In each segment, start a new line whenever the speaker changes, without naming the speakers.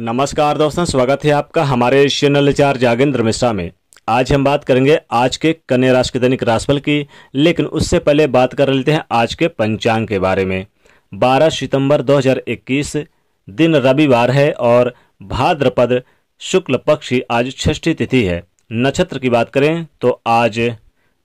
नमस्कार दोस्तों स्वागत है आपका हमारे चैनल चार जागेंद्र मिश्रा में आज हम बात करेंगे आज के कन्या राशि के दैनिक राशिफल की लेकिन उससे पहले बात कर लेते हैं आज के पंचांग के बारे में 12 सितंबर 2021 दिन रविवार है और भाद्रपद शुक्ल पक्ष आज छठी तिथि है नक्षत्र की बात करें तो आज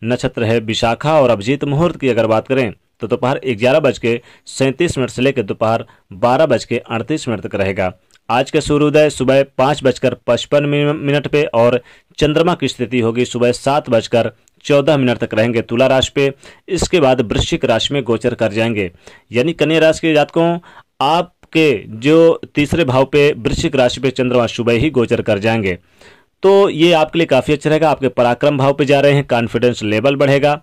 नक्षत्र है विशाखा और अभिजीत मुहूर्त की अगर बात करें तो दोपहर ग्यारह बज के सैंतीस मिनट से लेकर दोपहर बारह बज के अड़तीस मिनट तक रहेगा आज का सूर्योदय सुबह पाँच बजकर पचपन मिनट पे और चंद्रमा की स्थिति होगी सुबह सात बजकर चौदह मिनट तक रहेंगे तुला राशि पे इसके बाद वृश्चिक राशि में गोचर कर जाएंगे यानी कन्या राशि के जातकों आपके जो तीसरे भाव पे वृश्चिक राशि पे चंद्रमा सुबह ही गोचर कर जाएंगे तो ये आपके लिए काफ़ी अच्छा रहेगा आपके पराक्रम भाव पे जा रहे हैं कॉन्फिडेंस लेवल बढ़ेगा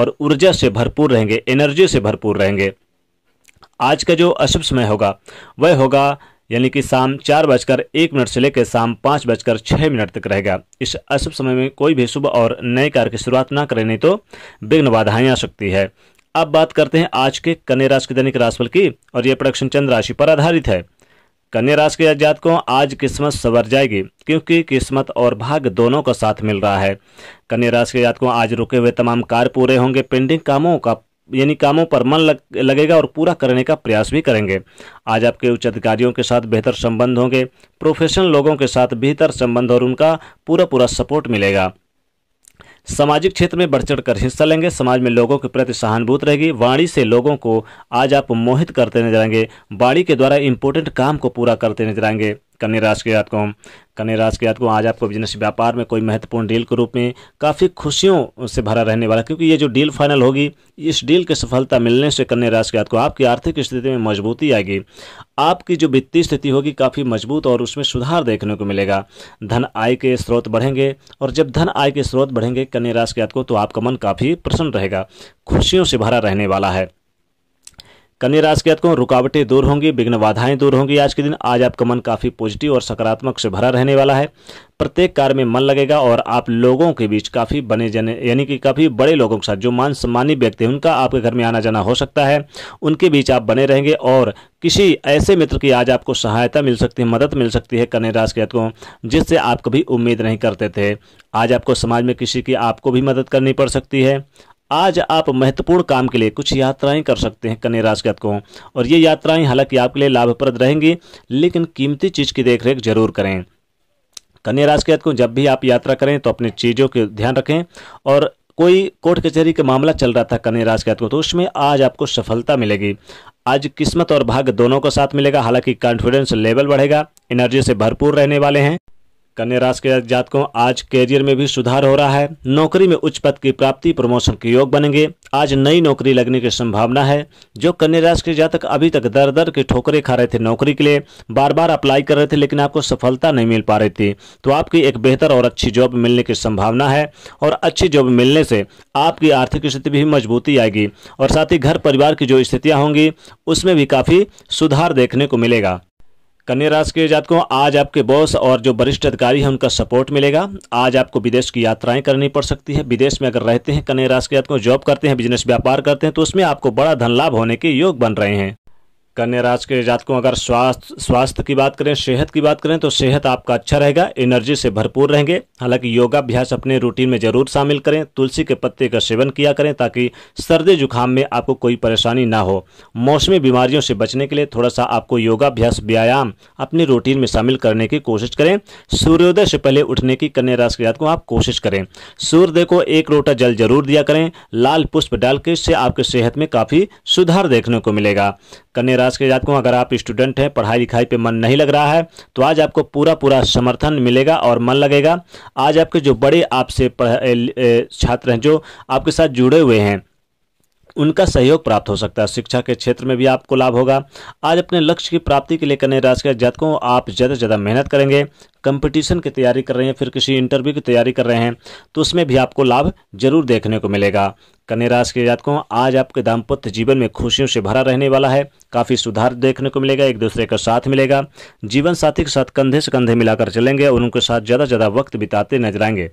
और ऊर्जा से भरपूर रहेंगे एनर्जी से भरपूर रहेंगे आज का जो अशुभ समय होगा वह होगा यानी कि शाम चार बजकर एक मिनट से लेकर शाम पाँच बजकर छः मिनट तक रहेगा इस अशुभ समय में कोई भी शुभ और नए कार्य की शुरुआत ना करें नहीं तो विघ्न बाधाएं आ सकती है अब बात करते हैं आज के कन्या राशि के दैनिक राशिफल की और यह प्रोडक्शन चंद्र राशि पर आधारित है कन्या राशि के जात को आज किस्मत सवर जाएगी क्योंकि किस्मत और भाग दोनों का साथ मिल रहा है कन्या राशि के जातकों को आज रुके हुए तमाम कार्य पूरे होंगे पेंडिंग कामों का यानी कामों पर मन लग, लगेगा और पूरा करने का प्रयास भी करेंगे आज आपके उच्च अधिकारियों के साथ बेहतर संबंध होंगे प्रोफेशनल लोगों के साथ बेहतर संबंध और उनका पूरा पूरा सपोर्ट मिलेगा सामाजिक क्षेत्र में बढ़ चढ़ कर हिस्सा लेंगे समाज में लोगों के प्रति सहानुभूत रहेगी वाणी से लोगों को आज आप मोहित करते नजर आएंगे वाणी के द्वारा इंपोर्टेंट काम को पूरा करते नजर आएंगे कन्या राशि के जातकों कन्या राशि के जातकों आज आपको बिजनेस व्यापार में कोई महत्वपूर्ण डील के रूप में काफ़ी खुशियों से भरा रहने वाला क्योंकि ये जो डील फाइनल होगी इस डील की सफलता मिलने से कन्या राशि के जातकों आपकी आर्थिक स्थिति में मजबूती आएगी आपकी जो वित्तीय स्थिति होगी काफ़ी मजबूत और उसमें सुधार देखने को मिलेगा धन आय के स्रोत बढ़ेंगे और जब धन आय के स्रोत बढ़ेंगे कन्या राशि के जातकों तो आपका मन काफ़ी प्रसन्न रहेगा खुशियों से भरा रहने वाला है कन्या राशि के जातकों रुकावटें दूर होंगी विघ्न बाधाएं दूर होंगी आज के दिन आज आपका मन काफी पॉजिटिव और सकारात्मक से भरा रहने वाला है प्रत्येक कार्य में मन लगेगा और आप लोगों के बीच काफी बने जने यानी कि काफी बड़े लोगों के साथ जो मान सम्मानित व्यक्ति हैं उनका आपके घर में आना जाना हो सकता है उनके बीच आप बने रहेंगे और किसी ऐसे मित्र की आज आपको सहायता मिल सकती है मदद मिल सकती है कन्या राशि के जातकों जिससे आप कभी उम्मीद नहीं करते थे आज आपको समाज में किसी की आपको भी मदद करनी पड़ सकती है आज आप महत्वपूर्ण काम के लिए कुछ यात्राएं कर सकते हैं कन्या राशि को और ये यात्राएं हालांकि आपके लिए लाभप्रद रहेंगी लेकिन कीमती चीज़ की देखरेख जरूर करें कन्या राशि को जब भी आप यात्रा करें तो अपनी चीज़ों के ध्यान रखें और कोई कोर्ट कचहरी का मामला चल रहा था कन्या राशि को तो उसमें आज आपको सफलता मिलेगी आज किस्मत और भाग्य दोनों को साथ मिलेगा हालांकि कॉन्फिडेंस लेवल बढ़ेगा एनर्जी से भरपूर रहने वाले हैं कन्या राशि के जातकों आज कैरियर में भी सुधार हो रहा है नौकरी में उच्च पद की प्राप्ति प्रमोशन के योग बनेंगे आज नई नौकरी लगने की संभावना है जो कन्या राशि के जातक अभी तक दर दर के ठोकरे खा रहे थे नौकरी के लिए बार बार अप्लाई कर रहे थे लेकिन आपको सफलता नहीं मिल पा रही थी तो आपकी एक बेहतर और अच्छी जॉब मिलने की संभावना है और अच्छी जॉब मिलने से आपकी आर्थिक स्थिति भी मजबूती आएगी और साथ ही घर परिवार की जो स्थितियाँ होंगी उसमें भी काफ़ी सुधार देखने को मिलेगा कन्या राशि के जातकों आज आपके बॉस और जो वरिष्ठ अधिकारी हैं उनका सपोर्ट मिलेगा आज आपको विदेश की यात्राएं करनी पड़ सकती है विदेश में अगर रहते हैं कन्या राशि के जातकों जॉब करते हैं बिजनेस व्यापार करते हैं तो उसमें आपको बड़ा धन लाभ होने के योग बन रहे हैं कन्या राशि के जातकों अगर स्वास्थ्य स्वास्थ्य की बात करें सेहत की बात करें तो सेहत आपका अच्छा रहेगा एनर्जी से भरपूर रहेंगे हालांकि योगाभ्यास अपने रूटीन में जरूर शामिल करें तुलसी के पत्ते का सेवन किया करें ताकि सर्दी जुखाम में आपको कोई परेशानी ना हो मौसमी बीमारियों से बचने के लिए थोड़ा सा आपको योगाभ्यास व्यायाम अपने रूटीन में शामिल करने की कोशिश करें सूर्योदय से पहले उठने की कन्या राशि के जातकों आप कोशिश करें सूर्य को एक लोटा जल जरूर दिया करें लाल पुष्प डाल के इससे आपके सेहत में काफी सुधार देखने को मिलेगा कन्या क्लास के आपको अगर आप स्टूडेंट हैं पढ़ाई लिखाई पे मन नहीं लग रहा है तो आज आपको पूरा पूरा समर्थन मिलेगा और मन लगेगा आज आपके जो बड़े आपसे छात्र हैं जो आपके साथ जुड़े हुए हैं उनका सहयोग प्राप्त हो सकता है शिक्षा के क्षेत्र में भी आपको लाभ होगा आज अपने लक्ष्य की प्राप्ति के लिए कन्या राशि के जातकों आप ज़्यादा से ज़्यादा मेहनत करेंगे कंपटीशन की तैयारी कर रहे हैं फिर किसी इंटरव्यू की तैयारी कर रहे हैं तो उसमें भी आपको लाभ जरूर देखने को मिलेगा कन्या राशि के जातकों आज आपके दाम्पत्य जीवन में खुशियों से भरा रहने वाला है काफ़ी सुधार देखने को मिलेगा एक दूसरे का साथ मिलेगा जीवन साथी के साथ कंधे से कंधे मिलाकर चलेंगे और उनके साथ ज़्यादा ज़्यादा वक्त बिताते नजर आएंगे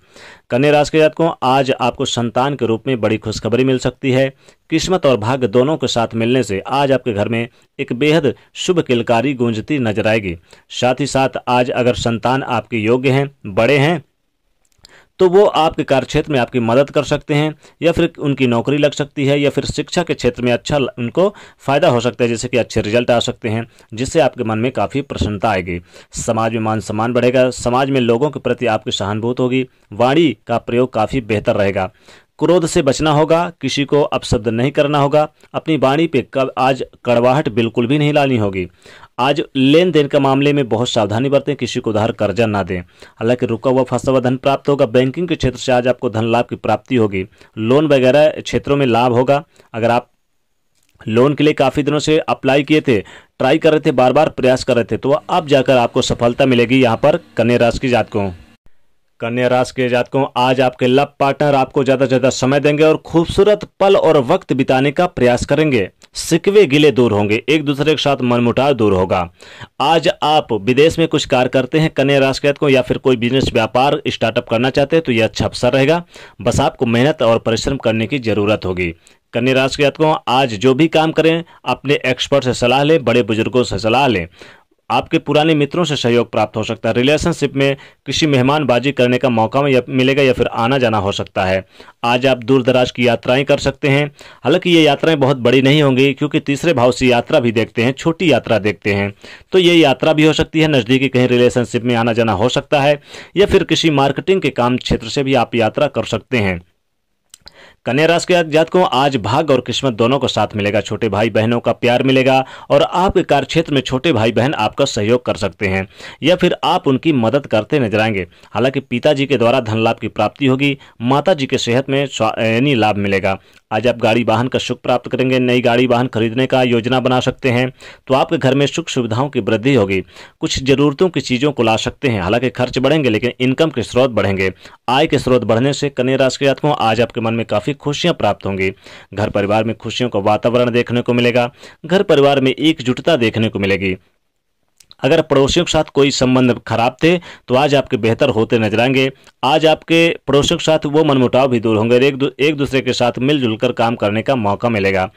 कन्या राशि के जातकों आज आपको संतान के रूप में बड़ी खुशखबरी मिल सकती है किस्मत और भाग्य दोनों के साथ मिलने से आज आपके घर में एक बेहद शुभ किलकारी गूंजती नजर आएगी साथ ही साथ आज अगर संतान आपके योग्य हैं बड़े हैं तो वो आपके कार्यक्षेत्र में आपकी मदद कर सकते हैं या फिर उनकी नौकरी लग सकती है या फिर शिक्षा के क्षेत्र में अच्छा उनको फ़ायदा हो सकता है जैसे कि अच्छे रिजल्ट आ सकते हैं जिससे आपके मन में काफ़ी प्रसन्नता आएगी समाज में मान सम्मान बढ़ेगा समाज में लोगों के प्रति आपकी सहानुभूत होगी वाणी का प्रयोग काफ़ी बेहतर रहेगा क्रोध से बचना होगा किसी को अपशब्द नहीं करना होगा अपनी वाणी पे कब आज कड़वाहट बिल्कुल भी नहीं लानी होगी आज लेन देन के मामले में बहुत सावधानी बरतें किसी को उधार कर्जा ना दें हालांकि रुका हुआ फंसा हुआ धन प्राप्त होगा बैंकिंग के क्षेत्र से आज आपको धन लाभ की प्राप्ति होगी लोन वगैरह क्षेत्रों में लाभ होगा अगर आप लोन के लिए काफ़ी दिनों से अप्लाई किए थे ट्राई कर रहे थे बार बार प्रयास कर रहे थे तो अब जाकर आपको सफलता मिलेगी यहाँ पर कन्या राशि की जात को कन्या राशि के जातकों आज आपके लव पार्टनर आपको ज्यादा से ज्यादा समय देंगे और खूबसूरत पल और वक्त बिताने का प्रयास करेंगे सिकवे गिले दूर होंगे एक दूसरे के साथ मनमुटाव दूर होगा आज आप विदेश में कुछ कार्य करते हैं कन्या राशि को या फिर कोई बिजनेस व्यापार स्टार्टअप करना चाहते हैं तो यह अच्छा अवसर रहेगा बस आपको मेहनत और परिश्रम करने की जरूरत होगी कन्या राशि जातकों आज जो भी काम करें अपने एक्सपर्ट से सलाह लें बड़े बुजुर्गों से सलाह लें आपके पुराने मित्रों से सहयोग प्राप्त हो सकता है रिलेशनशिप में किसी मेहमानबाजी करने का मौका मिलेगा या फिर आना जाना हो सकता है आज आप दूर दराज की यात्राएं कर सकते हैं हालांकि ये यात्राएं बहुत बड़ी नहीं होंगी क्योंकि तीसरे भाव से यात्रा भी देखते हैं छोटी यात्रा देखते हैं तो ये यात्रा भी हो सकती है नज़दीकी कहीं रिलेशनशिप में आना जाना हो सकता है या फिर किसी मार्केटिंग के काम क्षेत्र से भी आप यात्रा कर सकते हैं कन्या राशि के जातकों आज भाग और किस्मत दोनों का साथ मिलेगा छोटे भाई बहनों का प्यार मिलेगा और आपके कार्य क्षेत्र में छोटे भाई बहन आपका सहयोग कर सकते हैं या फिर आप उनकी मदद करते नजर आएंगे हालांकि पिताजी के द्वारा धन लाभ की प्राप्ति होगी माता जी के सेहत में यानी लाभ मिलेगा आज आप गाड़ी वाहन का सुख प्राप्त करेंगे नई गाड़ी वाहन खरीदने का योजना बना सकते हैं तो आपके घर में सुख सुविधाओं की वृद्धि होगी कुछ जरूरतों की चीज़ों को ला सकते हैं हालांकि खर्च बढ़ेंगे लेकिन इनकम के स्रोत बढ़ेंगे आय के स्रोत बढ़ने से कन्या राशि के जातकों आज आपके मन में काफ़ी खुशियां प्राप्त होंगी घर परिवार में खुशियों का वातावरण देखने को मिलेगा घर परिवार में एकजुटता देखने को मिलेगी अगर पड़ोसियों के साथ कोई संबंध खराब थे तो आज आपके बेहतर होते नजर आएंगे आज आपके पड़ोसियों के साथ वो मनमुटाव भी दूर होंगे एक, एक दूसरे के साथ मिलजुल कर काम करने का मौका मिलेगा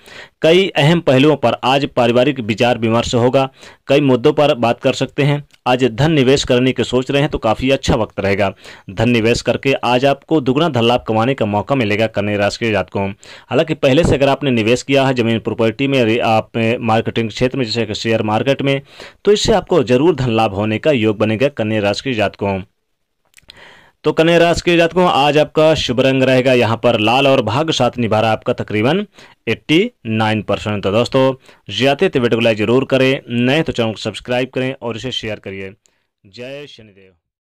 कई अहम पहलुओं पर आज पारिवारिक विचार विमर्श होगा कई मुद्दों पर बात कर सकते हैं आज धन निवेश करने के सोच रहे हैं तो काफ़ी अच्छा वक्त रहेगा धन निवेश करके आज आपको दुगना धन लाभ कमाने का मौका मिलेगा कन्या राशि के जातकों हालांकि पहले से अगर आपने निवेश किया है जमीन प्रॉपर्टी में आप मार्केटिंग क्षेत्र में जैसे शेयर मार्केट में तो इससे आपको जरूर धन लाभ होने का योग बनेगा कन्या राशि के जातकों तो कन्या राशि के जातकों आज आपका शुभ रंग रहेगा यहाँ पर लाल और भाग साथ निभा रहा आपका तकरीबन 89 परसेंट तो दोस्तों ज्यादा तो वीडियो को लाइक जरूर करें नए तो चैनल को सब्सक्राइब करें और इसे शेयर करिए जय शनिदेव